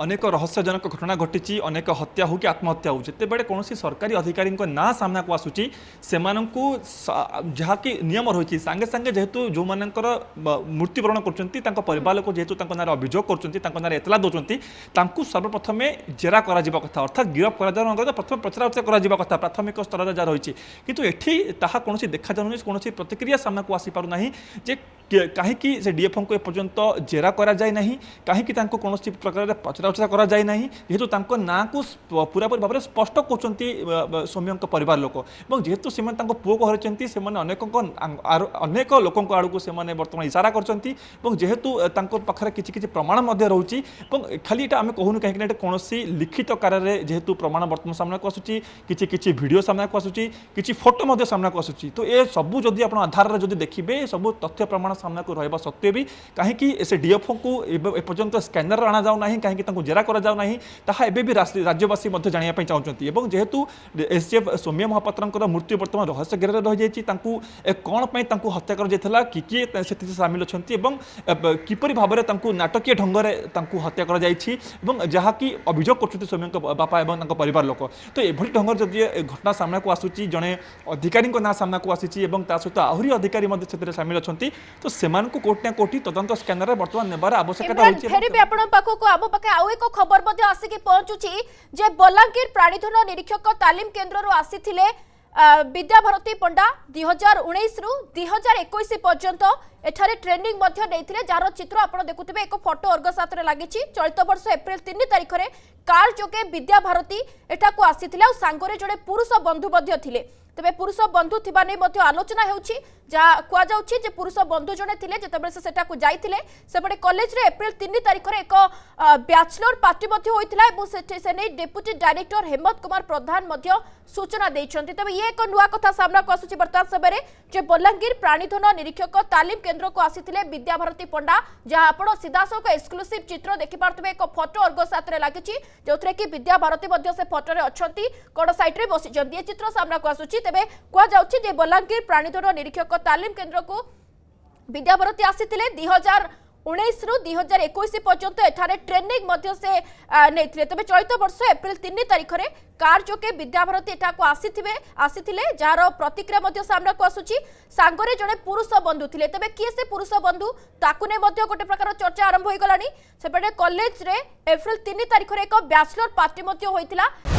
अनेक रहस्यजनक घटना घटी अनेक हत्या हो आत्महत्या होते बड़े कौन सरकारी अधिकारी ना सामना को आसूँ से जहाँकि नियम रही सांगे सांगे जेहेतु जो मान मृत्युवरण करोक जेहतु ना अभोग करतला सर्वप्रथमें जेरा कर अर्थात गिरफ्त कर प्रथम पचराउचरा कथ प्राथमिक स्तर जहाँ रही कि देखा जा कौन प्रतिक्रिया सामना को आसी पार ना जे କାହିଁକି ସେ ଡିଏଫ୍ଓଙ୍କୁ ଏପର୍ଯ୍ୟନ୍ତ ଜେରା କରାଯାଇ ନାହିଁ କାହିଁକି ତାଙ୍କୁ କୌଣସି ପ୍ରକାରରେ ପଚରାଉଚରା କରାଯାଇ ନାହିଁ ଯେହେତୁ ତାଙ୍କ ନାଁକୁ ପୁରାପୁରି ଭାବରେ ସ୍ପଷ୍ଟ କରୁଛନ୍ତି ସୌମ୍ୟଙ୍କ ପରିବାର ଲୋକ ଏବଂ ଯେହେତୁ ସେମାନେ ତାଙ୍କ ପୁଅକୁ ହରାଇଛନ୍ତି ସେମାନେ ଅନେକଙ୍କ ଅନେକ ଲୋକଙ୍କ ଆଡ଼କୁ ସେମାନେ ବର୍ତ୍ତମାନ ଇଶାରା କରିଛନ୍ତି ଏବଂ ଯେହେତୁ ତାଙ୍କ ପାଖରେ କିଛି କିଛି ପ୍ରମାଣ ମଧ୍ୟ ରହୁଛି ଏବଂ ଖାଲି ଏଇଟା ଆମେ କହୁନୁ କାହିଁକିନା ଏଇଟା କୌଣସି ଲିଖିତ କାରରେ ଯେହେତୁ ପ୍ରମାଣ ବର୍ତ୍ତମାନ ସାମ୍ନାକୁ ଆସୁଛି କିଛି କିଛି ଭିଡ଼ିଓ ସାମ୍ନାକୁ ଆସୁଛି କିଛି ଫଟୋ ମଧ୍ୟ ସାମ୍ନାକୁ ଆସୁଛି ତ ଏସବୁ ଯଦି ଆପଣ ଆଧାରରେ ଯଦି ଦେଖିବେ ସବୁ ତଥ୍ୟ ପ୍ରମାଣ सामना को रहा सत्वे भी कहीं डीएफओ को एपर्त स्कानर अणा जाऊना कहीं जेरा करना राज्यवासी जानापी चाहते जेहतु S D F Saumya Mahapatra मृत्यु बर्तमान रहस्य घेरें रही जाइए कौनपाई हत्या कर सामिल अच्छा किपर भाव में नाटकीय ढंग से हत्या कर अभोग कर सौम्य बापा पर लोक तो यह ढंग से जदि घटना सामना को आसूँ जड़े अधिकारी आसी सहित आहरी अधिकारी सामिल अच्छा तो তো ସେମାନଙ୍କୁ କୋଟି ନା କୋଟି ତଦନ୍ତ ସ୍କାନରରେ ବର୍ତ୍ତମାନ ନେବାର ଆବଶ୍ୟକତା ରହିଛି ଫେରି ବି ଆପଣଙ୍କ ପାଖକୁ ଆମ ପାଖେ ଆଉ ଏକ ଖବର ମଧ୍ୟ ଆସିକି ପହଞ୍ଚୁଛି ଯେ ବଲାଙ୍ଗୀର ପ୍ରାଣୀଧନ ନିରୀକ୍ଷକ ତାଲିମ କେନ୍ଦ୍ରରୁ ଆସିଥିଲେ ବିଦ୍ୟାଭାରତୀ ପଣ୍ଡା ଦୁଇ ହଜାର ଉଣେଇଶରୁ ଦୁଇ ହଜାର ଏକୋଇଶ ପର୍ଯ୍ୟନ୍ତ ଏଠାରେ ଟ୍ରେନିଂ ମଧ୍ୟ ନେଇଥିଲେ ଯାହାର ଚିତ୍ର ଆପଣ ଦେଖୁଥିବେ ଏକ ଫଟୋ ଅର୍ଗ ସାଥିରେ ଲାଗିଛି ଚଳିତ ବର୍ଷ ଏପ୍ରିଲ ତିନି ତାରିଖରେ କାର जोगे विद्या भारती आसी जड़े पुरुष बंधु थे तेज पुरुष बंधु थी आलोचना होगा पुरुष बंधु जन थे से जाते सेपटे कलेज एप्रिल तीन तारीख में एक ब्याचलर पार्टी होता है से नहीं डेपुटी डायरेक्टर हेमंत कुमार प्रधान सूचना देखते तेज ये एक नुआ कथ सामना आसूसी बर्तमान समय जो बलांगीर प्राणीधन निरीक्षक तालीम केन्द्र को आसी विद्याभारती पंडा जहाँ आप सीधा सख एक्सक्लूसीव चित्र देखिपे एक फटो अर्घ सात लगी ଯେଉଁଥିରେ କି ବିଦ୍ୟା ଭାରତୀ ମଧ୍ୟ ସେ ଫଟୋରେ ଅଛନ୍ତି କଡ଼ ସାଇଟ୍ରେ ବସିଛନ୍ତି ଏ ଚିତ୍ର ସାମ୍ନାକୁ ଆସୁଛି ତେବେ କୁହାଯାଉଛି ଯେ ବଲାଙ୍ଗୀର ପ୍ରାଣୀଧନ ନିରୀକ୍ଷକ ତାଲିମ କେନ୍ଦ୍ରକୁ ବିଦ୍ୟାଭାରତୀ ଆସିଥିଲେ ଦୁଇ ହଜାର ଉଣେଇଶରୁ ଦୁଇ ହଜାର ଏକୋଇଶ ପର୍ଯ୍ୟନ୍ତ ଏଠାରେ ଟ୍ରେନିଂ ମଧ୍ୟ ସେ ନେଇଥିଲେ ତେବେ ଚଳିତ ବର୍ଷ ଏପ୍ରିଲ ତିନି ତାରିଖରେ କାର୍ ଯୋଗେ ବିଦ୍ୟାଭାରତୀ ଏଠାକୁ ଆସିଥିବେ ଆସିଥିଲେ ଯାହାର ପ୍ରତିକ୍ରିୟା ମଧ୍ୟ ସାମ୍ନାକୁ ଆସୁଛି ସାଙ୍ଗରେ ଜଣେ ପୁରୁଷ ବନ୍ଧୁ ଥିଲେ ତେବେ କିଏ ସେ ପୁରୁଷ ବନ୍ଧୁ ତାକୁ ନେଇ ମଧ୍ୟ ଗୋଟେ ପ୍ରକାର ଚର୍ଚ୍ଚା ଆରମ୍ଭ ହୋଇଗଲାଣି ସେପଟେ କଲେଜରେ ଏପ୍ରିଲ ତିନି ତାରିଖରେ ଏକ ବ୍ୟାଚଲର ପାର୍ଟି ମଧ୍ୟ ହୋଇଥିଲା